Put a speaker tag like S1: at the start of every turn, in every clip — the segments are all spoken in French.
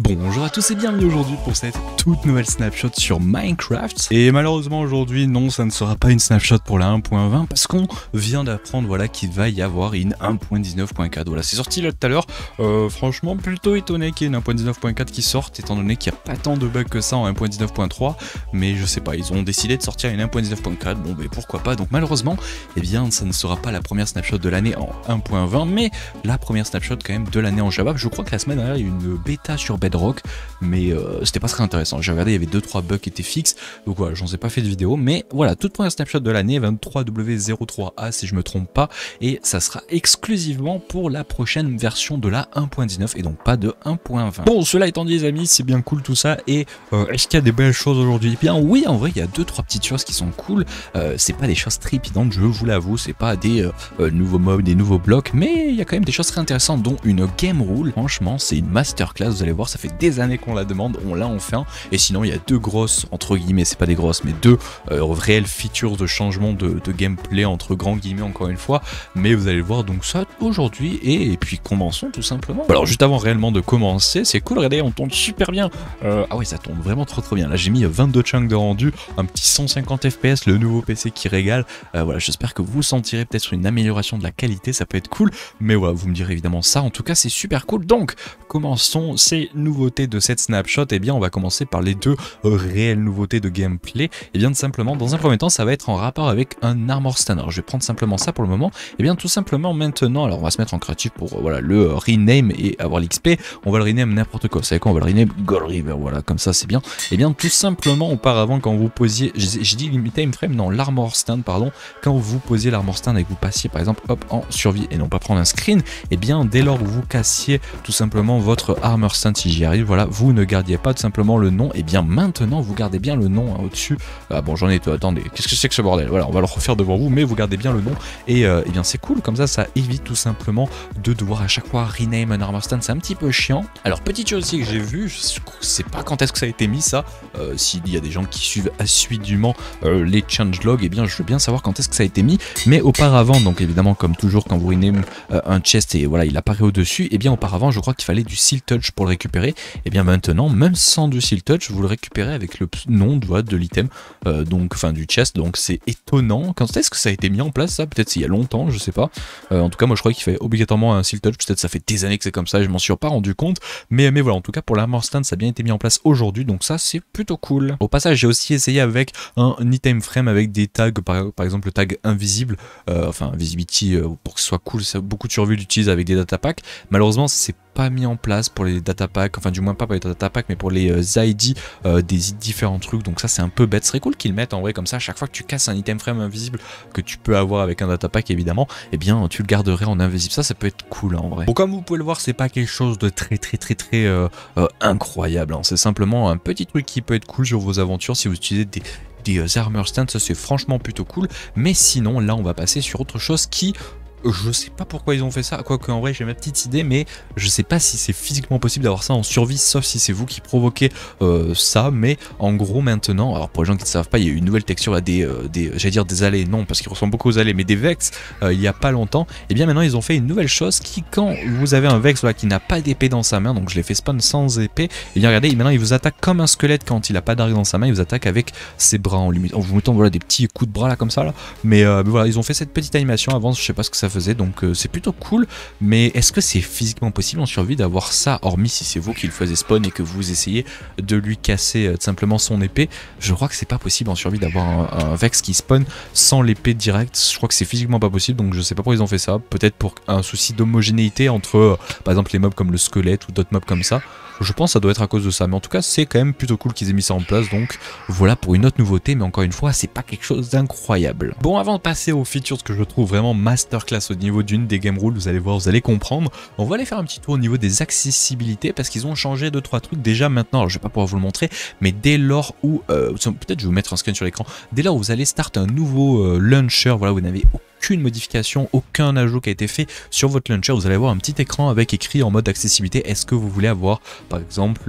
S1: Bonjour à tous et bienvenue aujourd'hui pour cette toute nouvelle snapshot sur Minecraft. Et malheureusement aujourd'hui, non, ça ne sera pas une snapshot pour la 1.20 parce qu'on vient d'apprendre voilà, qu'il va y avoir une 1.19.4. Voilà, c'est sorti là tout à l'heure. Euh, franchement, plutôt étonné qu'il y ait une 1.19.4 qui sorte, étant donné qu'il n'y a pas tant de bugs que ça en 1.19.3. Mais je sais pas, ils ont décidé de sortir une 1.19.4. Bon, mais ben, pourquoi pas. Donc malheureusement, eh bien, ça ne sera pas la première snapshot de l'année en 1.20, mais la première snapshot quand même de l'année en Java. Je crois que la semaine dernière, il y a une bêta sur bêta rock mais euh, c'était pas très intéressant. J'ai regardé, il y avait 2-3 bugs qui étaient fixes, donc voilà, j'en ai pas fait de vidéo, mais voilà, toute première snapshot de l'année, 23W03A si je me trompe pas, et ça sera exclusivement pour la prochaine version de la 1.19 et donc pas de 1.20. Bon, cela étant dit les amis, c'est bien cool tout ça, et euh, est-ce qu'il y a des belles choses aujourd'hui eh Bien oui, en vrai, il y a 2-3 petites choses qui sont cool, euh, c'est pas des choses trépidantes, je vous l'avoue, c'est pas des nouveaux mobs, des nouveaux blocs, mais il y a quand même des choses très intéressantes, dont une game rule, franchement, c'est une masterclass, vous allez voir, ça fait des années qu'on la demande, on l'a enfin. Et sinon, il y a deux grosses, entre guillemets, c'est pas des grosses, mais deux euh, réelles features de changement de, gameplay, entre grands guillemets, encore une fois. Mais vous allez voir donc ça aujourd'hui. Et, puis, commençons tout simplement. Alors, juste avant réellement de commencer, c'est cool, regardez, on tombe super bien. Euh, ah ouais, ça tombe vraiment trop trop bien. Là, j'ai mis 22 euh, chunks de rendu, un petit 150 FPS, le nouveau PC qui régale. voilà, j'espère que vous sentirez peut-être une amélioration de la qualité, ça peut être cool. Mais ouais vous me direz évidemment ça. En tout cas, c'est super cool. Donc, commençons. C'est nouveautés de cette snapshot, et eh bien on va commencer par les deux euh, réelles nouveautés de gameplay. Et eh bien tout simplement, dans un premier temps, ça va être en rapport avec un Armor Stand. Alors je vais prendre simplement ça pour le moment. Et eh bien tout simplement maintenant, alors on va se mettre en créatif pour euh, voilà le euh, rename et avoir l'XP. On va le rename n'importe quoi. Vous savez quoi On va le rename Gold River. Voilà, comme ça c'est bien. Et bien tout simplement, auparavant, quand vous posiez, je dis time frame, non, l'Armor Stand, pardon, quand vous posiez l'Armor Stand et que vous passiez par exemple hop en survie et non pas prendre un screen, et bien dès lors où vous cassiez tout simplement votre Armor Stand, j'y arrive, voilà, vous ne gardiez pas tout simplement le nom, et eh bien maintenant vous gardez bien le nom hein, au-dessus. Ah, bon, j'en ai tout, attendez, qu'est-ce que c'est que ce bordel Voilà, on va le refaire devant vous, mais vous gardez bien le nom, et, euh, eh bien c'est cool, comme ça, ça évite tout simplement de devoir à chaque fois rename un armor stand, c'est un petit peu chiant. Alors, petite chose aussi que j'ai vu, je sais pas quand est-ce que ça a été mis ça, euh, s'il y a des gens qui suivent assidûment euh, les les changelogs, et eh bien je veux bien savoir quand est-ce que ça a été mis, mais auparavant, donc évidemment, comme toujours, quand vous rename un chest et voilà, il apparaît au-dessus, et bien auparavant, je crois qu'il fallait du seal touch pour le récupérer et eh bien maintenant, même sans du seal touch, vous le récupérez avec le nom de, de l'item, euh, donc enfin du chest, donc c'est étonnant. Quand est-ce que ça a été mis en place ça Peut-être il y a longtemps, je sais pas. Euh, en tout cas, moi je crois qu'il fait obligatoirement un seal touch, peut-être ça fait des années que c'est comme ça, je m'en suis pas rendu compte, mais, mais voilà, en tout cas pour la stand, ça a bien été mis en place aujourd'hui, donc ça c'est plutôt cool. Au passage, j'ai aussi essayé avec un item frame avec des tags, par, exemple le tag invisible, euh, enfin visibility pour que ce soit cool, ça, beaucoup de survie l'utilisent avec des data packs. Malheureusement, c'est mis en place pour les datapacks, enfin du moins pas pour les datapacks, mais pour les euh, ID euh, des différents trucs. Donc ça c'est un peu bête. serait cool qu'ils mettent en vrai comme ça, chaque fois que tu casses un item frame invisible que tu peux avoir avec un datapack évidemment, et eh bien tu le garderais en invisible. Ça ça peut être cool en vrai. comme vous pouvez le voir, c'est pas quelque chose de très très très très euh, incroyable. Hein. C'est simplement un petit truc qui peut être cool sur vos aventures si vous utilisez des, des armor stands, ça c'est franchement plutôt cool. Mais sinon, là on va passer sur autre chose qui je sais pas pourquoi ils ont fait ça, quoique en vrai j'ai ma petite idée, mais je sais pas si c'est physiquement possible d'avoir ça en survie, sauf si c'est vous qui provoquez euh, ça, mais en gros maintenant, alors pour les gens qui ne savent pas, il y a une nouvelle texture des, euh, dire des allées, non parce qu'ils ressemblent beaucoup aux allées, mais des vex euh, il y a pas longtemps, et eh bien maintenant ils ont fait une nouvelle chose qui quand vous avez un vex qui n'a pas d'épée dans sa main, donc je l'ai fait spawn sans épée, et eh bien regardez, maintenant il vous attaque comme un squelette quand il a pas d'arc dans sa main, il vous attaque avec ses bras en vous mettant des petits coups de bras là comme ça là, mais, voilà, ils ont fait cette petite animation avant, je sais pas ce que ça faisait, donc euh, c'est plutôt cool. Mais est-ce que c'est physiquement possible en survie d'avoir ça, hormis si c'est vous qui le faisiez spawn et que vous essayez de lui casser euh, simplement son épée Je crois que c'est pas possible en survie d'avoir un, un, Vex qui spawn sans l'épée directe. Je crois que c'est physiquement pas possible, donc je sais pas pourquoi ils ont fait ça. Peut-être pour un souci d'homogénéité entre, euh, par exemple, les mobs comme le squelette ou d'autres mobs comme ça. Je pense que ça doit être à cause de ça. Mais en tout cas, c'est quand même plutôt cool qu'ils aient mis ça en place. Donc voilà pour une autre nouveauté. Mais encore une fois, c'est pas quelque chose d'incroyable. Bon, avant de passer aux features que je trouve vraiment masterclass au niveau d'une des game rules, vous allez voir, vous allez comprendre. On va aller faire un petit tour au niveau des accessibilités parce qu'ils ont changé 2 trois trucs déjà maintenant. Alors, je vais pas pouvoir vous le montrer, mais dès lors où... Euh, peut-être je vais vous mettre un screen sur l'écran. Dès lors où vous allez start un nouveau euh, launcher, voilà, vous n'avez aucun aucune modification, aucun ajout qui a été fait sur votre launcher. Vous allez avoir un petit écran avec écrit en mode accessibilité. Est-ce que vous voulez avoir, par exemple,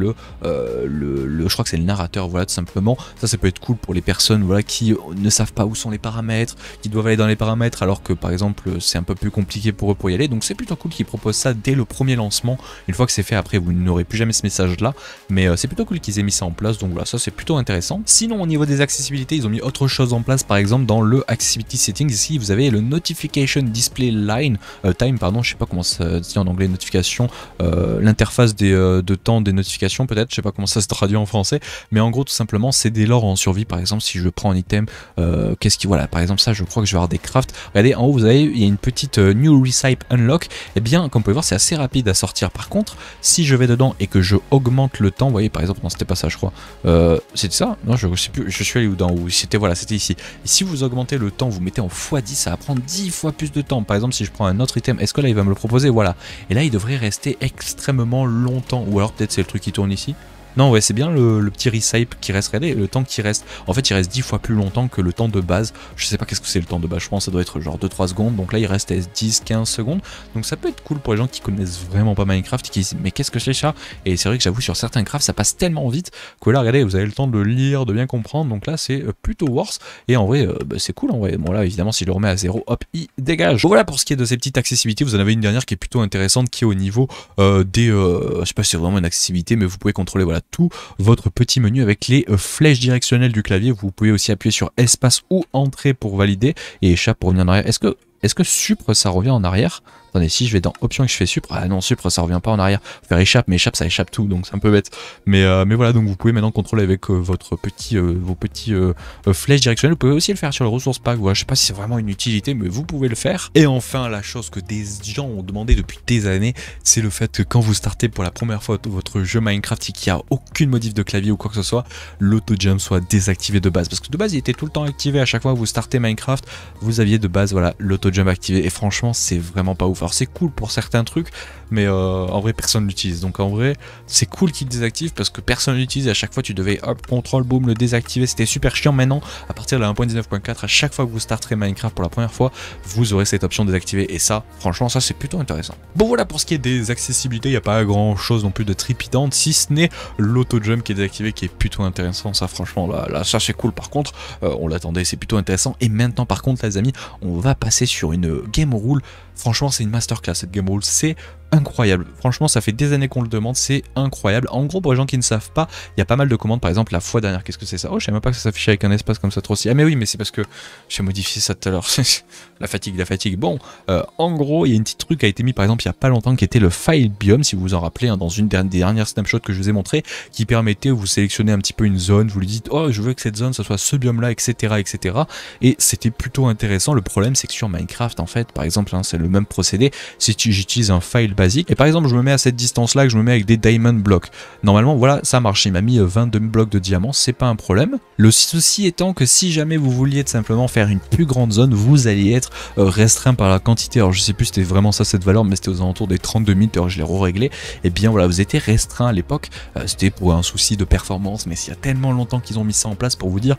S1: euh, le, je crois que c'est le narrateur, voilà, tout simplement. Ça, ça peut être cool pour les personnes, voilà, qui ne savent pas où sont les paramètres, qui doivent aller dans les paramètres, alors que, par exemple, c'est un peu plus compliqué pour eux pour y aller. Donc, c'est plutôt cool qu'ils proposent ça dès le premier lancement. Une fois que c'est fait, après, vous n'aurez plus jamais ce message-là. Mais euh, c'est plutôt cool qu'ils aient mis ça en place. Donc, voilà, ça, c'est plutôt intéressant. Sinon, au niveau des accessibilités, ils ont mis autre chose en place, par exemple, dans le Accessibility Settings. Ici, vous avez le notification display line euh, time pardon, je sais pas comment ça dit en anglais notification, euh, l'interface des euh, de temps des notifications peut-être, je sais pas comment ça se traduit en français, mais en gros tout simplement c'est des lors en survie par exemple si je prends un item, qu'est-ce qui voilà par exemple ça je crois que je vais avoir des crafts. Regardez en haut vous avez il y a une petite new recipe unlock, et eh bien comme vous pouvez voir c'est assez rapide à sortir. Par contre si je vais dedans et que je augmente le temps, vous voyez par exemple non c'était pas ça je crois, c'était ça non je sais plus, je suis allé où dans où c'était voilà c'était ici. si vous augmentez le temps vous mettez en x10 ça va 10 fois plus de temps. Par exemple, si je prends un autre item, est-ce que là il va me le proposer Voilà. Et là, il devrait rester extrêmement longtemps. Ou alors peut-être c'est le truc qui tourne ici. Non, ouais, c'est bien le, petit recipe qui reste, regardez, le temps qui reste. En fait, il reste 10 fois plus longtemps que le temps de base. Je sais pas qu'est-ce que c'est le temps de base, je pense ça doit être genre 2-3 secondes. Donc là, il reste 10-15 secondes. Donc ça peut être cool pour les gens qui connaissent vraiment pas Minecraft qui disent, mais qu'est-ce que c'est ça Et c'est vrai que j'avoue, sur certains crafts, ça passe tellement vite que là, regardez, vous avez le temps de lire, de bien comprendre. Donc là, c'est euh, plutôt worse. Et en vrai, euh, bah, c'est cool. En vrai, bon, là, évidemment, si je le remets à zéro hop, il dégage. Donc voilà pour ce qui est de ces petites accessibilités. Vous en avez une dernière qui est plutôt intéressante qui est au niveau euh, des. je sais pas si c'est vraiment une accessibilité, mais vous pouvez contrôler, voilà tout votre petit menu avec les euh, flèches directionnelles du clavier. Vous pouvez aussi appuyer sur espace ou entrée pour valider et échappe pour revenir en arrière. Est-ce que, est -ce que supre ça revient en arrière Attendez, si je vais dans Options et que je fais supre, ah non, supre, ça revient pas en arrière. faire échappe, mais échappe, ça échappe tout, donc c'est un peu bête. Mais, euh, mais voilà, donc vous pouvez maintenant contrôler avec euh, votre petit, euh, vos petits flèches directionnelles. Vous pouvez aussi le faire sur le ressource pack. Je je sais pas si c'est vraiment une utilité, mais vous pouvez le faire. Et enfin, la chose que des gens ont demandé depuis des années, c'est le fait que quand vous startez pour la première fois votre jeu Minecraft et qu'il n'y a aucune modif de clavier ou quoi que ce soit, l'auto-jump soit désactivé de base. Parce que de base, il était tout le temps activé. À chaque fois que vous startez Minecraft, vous aviez de base, voilà, l'auto-jump activé. Et franchement, c'est vraiment pas ouf. Alors c'est cool pour certains trucs, mais euh, en vrai personne l'utilise. Donc en vrai c'est cool qu'il désactive parce que personne l'utilise et à chaque fois tu devais hop contrôle boom le désactiver, c'était super chiant. Maintenant à partir de la 1.19.4 à chaque fois que vous starterez Minecraft pour la première fois, vous aurez cette option désactivée et ça franchement ça c'est plutôt intéressant. Bon voilà pour ce qui est des accessibilités, il n'y a pas grand chose non plus de tripidante si ce n'est l'auto jump qui est désactivé qui est plutôt intéressant. Ça franchement là, là ça c'est cool par contre, euh, on l'attendait, c'est plutôt intéressant. Et maintenant par contre les amis, on va passer sur une game rule. Franchement, c'est une masterclass cette game rule. C'est incroyable. Franchement, ça fait des années qu'on le demande, c'est incroyable. En gros, pour les gens qui ne savent pas, il y a pas mal de commandes. Par exemple, la fois dernière, qu'est-ce que c'est ça Oh, je sais même pas que ça s'affiche avec un espace comme ça trop si. Ah, mais oui, mais c'est parce que j'ai modifié ça tout à l'heure. la fatigue, la fatigue. Bon, euh, en gros, il y a un petit truc qui a été mis par exemple il y a pas longtemps qui était le file biome, si vous vous en rappelez, hein, dans une des dernières snapshots que je vous ai montré, qui permettait, vous sélectionner un petit peu une zone, vous lui dites, oh, je veux que cette zone, ce soit ce biome-là, etc., etc. Et c'était plutôt intéressant. Le problème, c'est que sur Minecraft, en fait, par exemple, hein, c'est le même procédé. Si j'utilise un file et par exemple, je me mets à cette distance-là, que je me mets avec des diamond blocks. Normalement, voilà, ça marche. Il m'a mis 22 euh, blocs de diamants, c'est pas un problème. Le souci étant que si jamais vous vouliez simplement faire une plus grande zone, vous allez être euh, restreint par la quantité. Alors, je sais plus si c'était vraiment ça cette valeur, mais c'était aux alentours des 32 000, alors je l'ai réglé. Et eh bien voilà, vous étiez restreint à l'époque. Euh, c'était pour un souci de performance, mais s'il y a tellement longtemps qu'ils ont mis ça en place pour vous dire,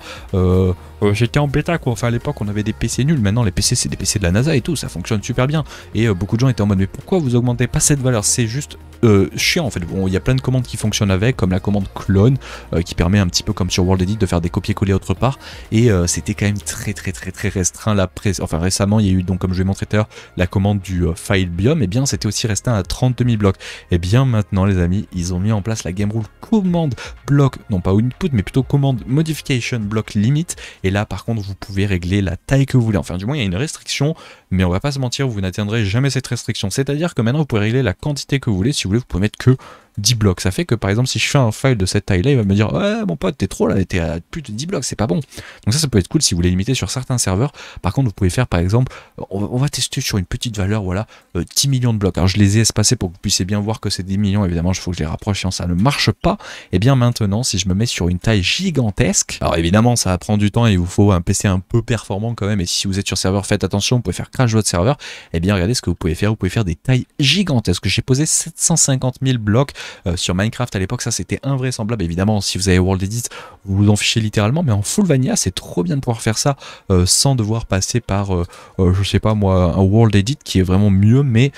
S1: j'étais en bêta quoi. Enfin, à l'époque, on avait des PC nuls. Maintenant, les PC, c'est des PC de la NASA et tout, ça fonctionne super bien. Et beaucoup de gens étaient en mode, mais pourquoi vous augmentez pas cette valeur, c'est juste euh, chiant en fait. Bon, il y a plein de commandes qui fonctionnent avec, comme la commande clone, euh, qui permet un petit peu comme sur World Edit de faire des copier-coller autre part. Et euh, c'était quand même très très très très restreint. La presse... Enfin récemment, il y a eu donc comme je vais montrer tout à l'heure la commande du file biome. Et eh bien c'était aussi restreint à 30 demi-blocs. Et eh bien maintenant les amis, ils ont mis en place la game rule commande block non pas input, mais plutôt commande modification block limit. Et là par contre, vous pouvez régler la taille que vous voulez. Enfin du moins, il y a une restriction, mais on va pas se mentir, vous n'atteindrez jamais cette restriction. C'est-à-dire que maintenant vous pouvez régler la quantité que vous voulez si vous vous pouvez mettre que 10 blocs. Ça fait que par exemple, si je fais un file de cette taille-là, il va me dire Ouais, mon pote, t'es trop là, t'es à plus de 10 blocs, c'est pas bon. Donc ça, ça peut être cool si vous voulez limiter sur certains serveurs. Par contre, vous pouvez faire par exemple, on va tester sur une petite valeur, voilà, 10 euh, millions de blocs. Alors je les ai espacés pour que vous puissiez bien voir que c'est 10 millions, évidemment, il faut que je les rapproche sinon ça ne marche pas. Et eh bien maintenant, si je me mets sur une taille gigantesque, alors évidemment, ça prend du temps et il vous faut un PC un peu performant quand même. Et si vous êtes sur serveur, faites attention, vous pouvez faire crash votre serveur. Et eh bien regardez ce que vous pouvez faire, vous pouvez faire des tailles gigantesques. J'ai posé 750 000 blocs euh, sur Minecraft à l'époque, ça c'était invraisemblable. Évidemment, si vous avez World Edit, vous vous en fichez littéralement, mais en full vanilla, c'est trop bien de pouvoir faire ça euh, sans devoir passer par, euh, je sais pas moi, un World Edit qui est vraiment mieux, mais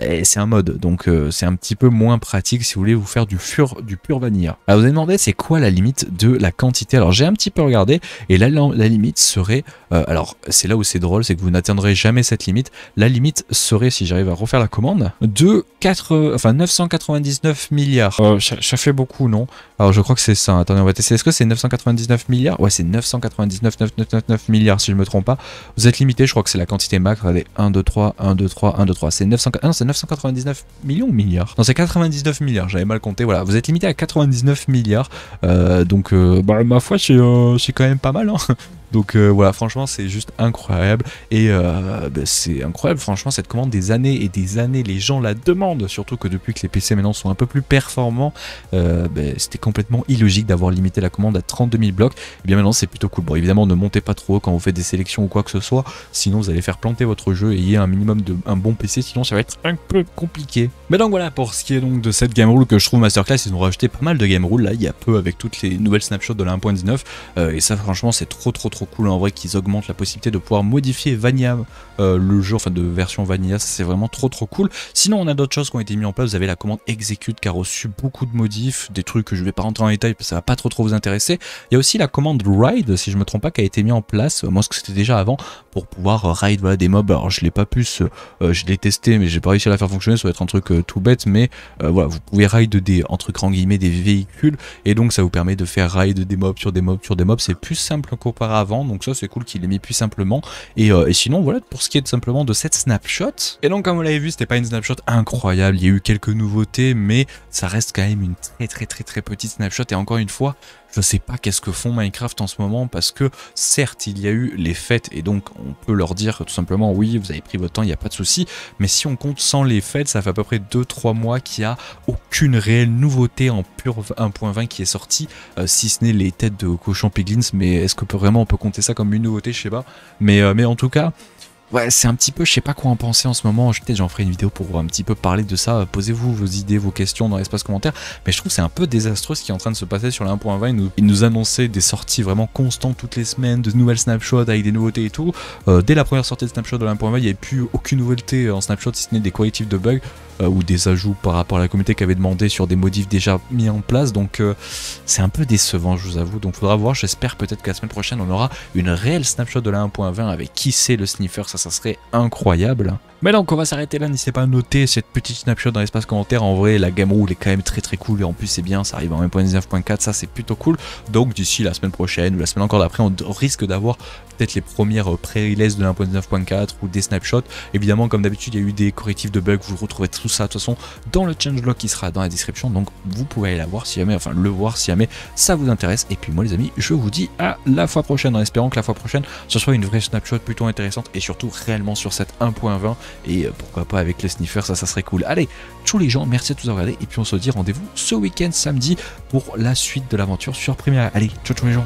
S1: eh, c'est un mode, donc c'est un petit peu moins pratique si vous voulez vous faire du, fur, du pur vanilla. Alors vous avez c'est quoi la limite de la quantité Alors j'ai un petit peu regardé, et là la, la limite serait, alors c'est là où c'est drôle, c'est que vous n'atteindrez jamais cette limite. La limite serait, si j'arrive à refaire la commande, de 4, enfin 999 milliards. Euh, ça, fait beaucoup, non Alors, je crois que c'est ça. Attendez, on va tester. Est-ce que c'est 999 milliards Ouais, c'est 999 999 milliards, si je me trompe pas. Vous êtes limité, je crois que c'est la quantité max. Regardez, 1, 2, 3, 1, 2, 3, 1, 2, 3. C'est 999 millions ou milliards. Non, c'est 99 milliards, j'avais mal compté. Voilà, vous êtes limité à 99 milliards. Euh, donc, euh, bah, ma foi, c'est quand même pas mal. Hein donc euh, voilà, franchement, c'est juste incroyable. Et euh, bah, c'est incroyable, franchement, cette commande des années et des années, les gens la demandent. Surtout que depuis que les PC maintenant sont un peu plus performants, euh, bah, c'était complètement illogique d'avoir limité la commande à 32 000 blocs. Et eh bien maintenant, c'est plutôt cool. Bon, évidemment, ne montez pas trop quand vous faites des sélections ou quoi que ce soit. Sinon, vous allez faire planter votre jeu. et Ayez un minimum de un bon PC, sinon ça va être un peu compliqué. Mais donc voilà, pour ce qui est donc de cette game rule que je trouve masterclass, ils ont rajouté pas mal de game rule là, il y a peu avec toutes les nouvelles snapshots de la 1.19. et ça, franchement, c'est trop trop trop cool en vrai qu'ils augmentent la possibilité de pouvoir modifier Vania euh, le jeu, enfin de version vanilla, c'est vraiment trop trop cool. Sinon, on a d'autres choses qui ont été mis en place. Vous avez la commande execute qui a reçu beaucoup de modifs, des trucs que je vais pas rentrer en détail parce que ça va pas trop trop vous intéresser. Il y a aussi la commande ride, si je me trompe pas, qui a été mise en place. Euh, moi, ce que c'était déjà avant pour pouvoir euh, ride des mobs. Alors, je l'ai pas pu, je l'ai testé, mais j'ai pas réussi à la faire fonctionner. Ça va être un truc tout bête, mais voilà, vous pouvez ride des entre guillemets des véhicules et donc ça vous permet de faire ride des mobs sur des mobs sur des mobs. C'est plus simple qu'auparavant, donc ça c'est cool qu'il ait mis plus simplement. Et, et sinon, voilà pour qui est simplement de cette snapshot. Et donc, comme vous l'avez vu, c'était pas une snapshot incroyable. Il y a eu quelques nouveautés, mais ça reste quand même une très très très très petite snapshot. Et encore une fois, je sais pas qu'est-ce que font Minecraft en ce moment parce que certes, il y a eu les fêtes et donc on peut leur dire tout simplement oui, vous avez pris votre temps, il n'y a pas de souci. Mais si on compte sans les fêtes, ça fait à peu près 2-3 mois qu'il n'y a aucune réelle nouveauté en pur 1.20 qui est sortie, euh, si ce n'est les têtes de cochon piglins. Mais est-ce que peut, vraiment on peut compter ça comme une nouveauté Je sais pas. Mais, euh, mais en tout cas, Ouais, c'est un petit peu, je sais pas quoi en penser en ce moment. Peut-être j'en ferai une vidéo pour un petit peu parler de ça. Euh, posez-vous vos idées, vos questions dans l'espace commentaire. Mais je trouve c'est un peu désastreux ce qui est en train de se passer sur la 1.20. Ils nous, annonçaient des sorties vraiment constantes toutes les semaines, de nouvelles snapshots avec des nouveautés et tout. Euh, dès la première sortie de snapshot de la 1.20, il n'y avait plus aucune nouveauté en snapshot si ce n'est des correctifs de bugs. Euh, ou des ajouts par rapport à la communauté qui avait demandé sur des modifs déjà mis en place. Donc euh, c'est un peu décevant, je vous avoue. Donc faudra voir. J'espère peut-être que la semaine prochaine on aura une réelle snapshot de la 1.20 avec qui c'est le sniffer. Ça, ça serait incroyable. Mais donc on va s'arrêter là, n'hésitez pas à noter cette petite snapshot dans l'espace commentaire. En vrai, la gamme roule est quand même très très cool et en plus c'est bien, ça arrive en 1.19.4, ça c'est plutôt cool. Donc d'ici la semaine prochaine ou la semaine encore d'après, on risque d'avoir peut-être les premières euh, pré-releases de 1.19.4 ou des snapshots. Évidemment, comme d'habitude, il y a eu des correctifs de bugs, vous retrouvez tout ça de toute façon dans le changelog qui sera dans la description. Donc vous pouvez aller la voir si jamais, enfin le voir si jamais ça vous intéresse. Et puis moi les amis, je vous dis à la fois prochaine en espérant que la fois prochaine ce soit une vraie snapshot plutôt intéressante et surtout réellement sur cette 1.20 et euh, pourquoi pas avec les sniffers, ça, ça serait cool. Allez, tous les gens, merci de tous d'avoir regardé, et puis on se dit rendez-vous ce week-end samedi pour la suite de l'aventure sur Premiere. Allez, ciao tous les gens.